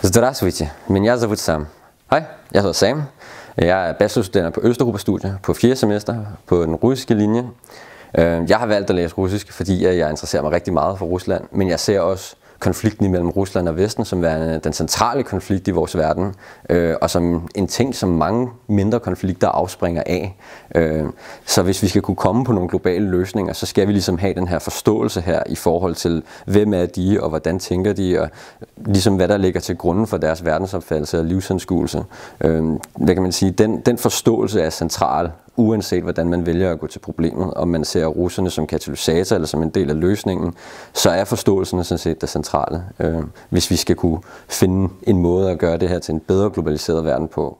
Здравствуйте, меня зовут Сам. Hej, jeg hedder Sam. Jeg er bachelorstuderende på Østeuropa Studie på 4. semester på den russiske linje. Øh, jeg har valgt at læse russisk, fordi jeg interesserer mig rigtig meget for Rusland, men jeg ser også konflikten mellem Rusland og Vesten som er den centrale konflikt i vores verden, øh, og som en ting, som mange mindre konflikter afspringer af. Øh, så hvis vi skal kunne komme på nogle globale løsninger, så skal vi ligesom have den her forståelse her i forhold til, hvem er de, og hvordan tænker de, og ligesom hvad der ligger til grunden for deres verdensopfattelse og livsanskuelse. Øh, hvad kan man sige? Den, den forståelse er central uanset hvordan man vælger at gå til problemet, om man ser russerne som katalysator eller som en del af løsningen, så er forståelsen sådan set det centrale, øh, hvis vi skal kunne finde en måde at gøre det her til en bedre globaliseret verden på.